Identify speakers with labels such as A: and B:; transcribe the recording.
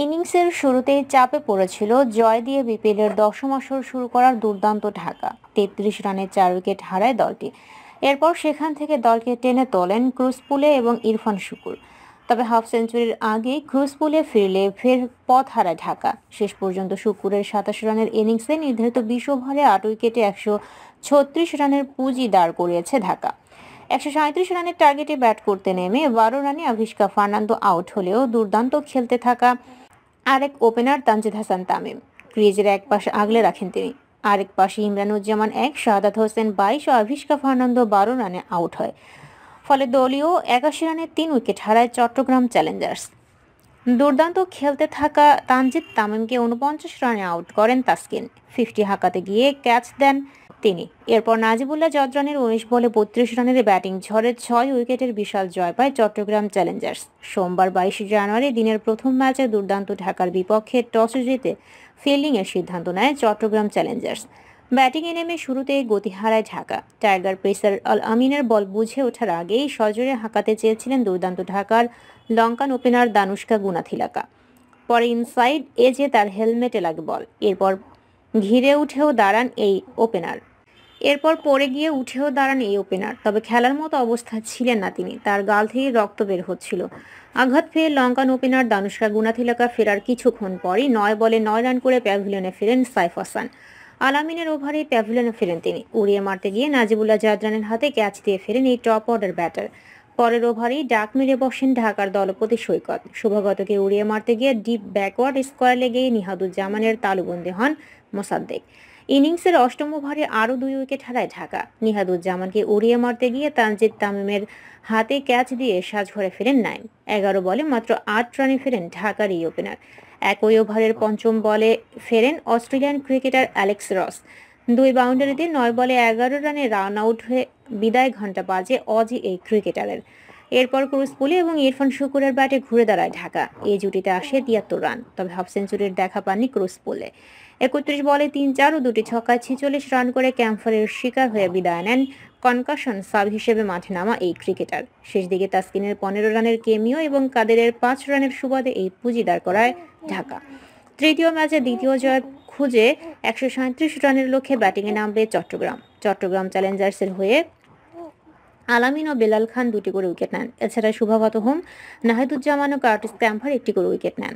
A: ইনিংসের শুরুতেই চাপে পড়েছিল জয় দিয়ে বিপিএলের দশম আসর শুরু করার দুর্দান্ত ঢাকা তেত্রিশ রানে চার উইকেট হারায় দলটি এরপর সেখান থেকে দলকে টেনে তোলেন ক্রুসপুলে এবং ইরফান শুকুর তবে হাফ সেঞ্চুরির আগে ক্রুসপুলে ফিরলে ফের পথ হারায় ঢাকা শেষ পর্যন্ত শুকুরের সাতাশ রানের ইনিংসে নির্ধারিত বিশ্ব ওভারে আট উইকেটে একশো ছত্রিশ রানের পুঁজি দাঁড় করিয়েছে ঢাকা একশো রানের টার্গেটে ব্যাট করতে নেমে বারো রানে আভিষ্কা ফার্নান্দো আউট হলেও দুর্দান্ত খেলতে থাকা আরেক ওপেনার তানজিদ হাসান তামিম ক্রিজের এক পাশে আগলে রাখেন তিনি আরেক পাশে ইমরানুজ্জামান এক শাহাদাত হোসেন বাইশ ও আভিষ্কা ফার্নান্দো বারো রানে আউট হয় ফলে দলীয় একাশি রানে তিন উইকেট হারায় চট্টগ্রাম চ্যালেঞ্জার্স দুর্দান্ত খেলতে থাকা তানজিদ তামিমকে উনপঞ্চাশ রানে আউট করেন তাসকিন ফিফটি হাঁকাতে গিয়ে ক্যাচ দেন তিনি এরপর নাজিবুল্লাহ জজরানের উনিশ বলে বত্রিশ রানের ব্যাটিং ঝড়ে ছয় উইকেটের বিশাল জয় পায় চট্টগ্রাম চ্যালেঞ্জার্স সোমবার বাইশে জানুয়ারি দিনের প্রথম ম্যাচে দুর্দান্ত ঢাকার বিপক্ষে টসে জিতে ফিল্ডিংয়ের সিদ্ধান্ত নেয় চট্টগ্রাম চ্যালেঞ্জার্স ব্যাটিংয়ে নেমে শুরুতে গতি হারায় ঢাকা টাইগার পেসার আল আমিনের বল বুঝে ওঠার আগেই সজোরে হাঁকাতে চেয়েছিলেন দুর্দান্ত ঢাকার লঙ্কান ওপেনার দানুষ্কা গুনাথিলাকা পরে ইনসাইড এজে তার হেলমেটে লাগে বল এরপর ঘিরে উঠেও দাঁড়ান এই ওপেনার এরপর পড়ে গিয়ে উঠেও দাঁড়ান এই ওপেনার তবে খেলার মতো অবস্থা ছিলেন না তিনি তার গাল থেকে রক্ত বের হচ্ছিল আঘাত পেয়ে লঙ্কান ওপেনার দানুষ্কা গুনাথিলাকা ফেরার কিছুক্ষণ পরই নয় বলে নয় রান করে প্যাভিলিয়নে ফেরেন সাইফ হাসান আলামিনের ওভারে প্যাভিলিয়নে ফেরেন তিনি উড়িয়ে মারতে গিয়ে নাজিবুল্লাহ জাদরানের হাতে ক্যাচ দিয়ে ফেরেন এই টপ অর্ডার ব্যাটার পরের ওভারেই ডাক মেরে বসেন ঢাকার দলপতি সৈকত শুভগতকে উড়িয়ে মারতে গিয়ে ডিপ ব্যাকওয়ার্ড স্কোয়ার লেগে নিহাদুজ্জামানের তালুবন্দী হন মোসাদ্দেক ইনিংসের অষ্টম ওভারে আরও দুই উইকেট হারায় ঢাকা নিহাদুজ্জামানকে উড়িয়ে মারতে গিয়ে তানজিদ তামিমের হাতে ক্যাচ দিয়ে সাজঘরে ফেরেন নাইম এগারো বলে মাত্র আট রানে ফেরেন ঢাকার এই ওপেনার একই ওভারের পঞ্চম বলে ফেরেন অস্ট্রেলিয়ান ক্রিকেটার অ্যালেক্স রস দুই বাউন্ডারিতে নয় বলে এগারো রানে রান আউট হয়ে বিদায় ঘণ্টা বাজে অজি এই ক্রিকেটারের এরপর ক্রুসপুলি এবং ইরফান শুকুরের ব্যাটে ঘুরে দাঁড়ায় ঢাকা এই জুটিতে আসে তিয়াত্তর রান তবে হাফ সেঞ্চুরির দেখা পাননি পুলে একত্রিশ বলে তিন চার ও দুটি ছক্কায় ছেচল্লিশ রান করে ক্যাম্পারের শিকার হয়ে বিদায় নেন কনকাশন সাব হিসেবে মাঠে নামা এই ক্রিকেটার শেষ দিকে তাসকিনের পনেরো রানের কেমিও এবং কাদেরের পাঁচ রানের সুবাদে এই পুঁজি দাঁড় করায় ঢাকা তৃতীয় ম্যাচে দ্বিতীয় জয় খুঁজে একশো রানের লক্ষ্যে ব্যাটিংয়ে নামবে চট্টগ্রাম চট্টগ্রাম চ্যালেঞ্জার্সের হয়ে আলামিন ও বেলাল খান দুটি করে উইকেট নেন এছাড়া শুভাগত হোম নাহিদুজ্জামান ও কার্টিস ক্যাম্পার একটি করে উইকেট নেন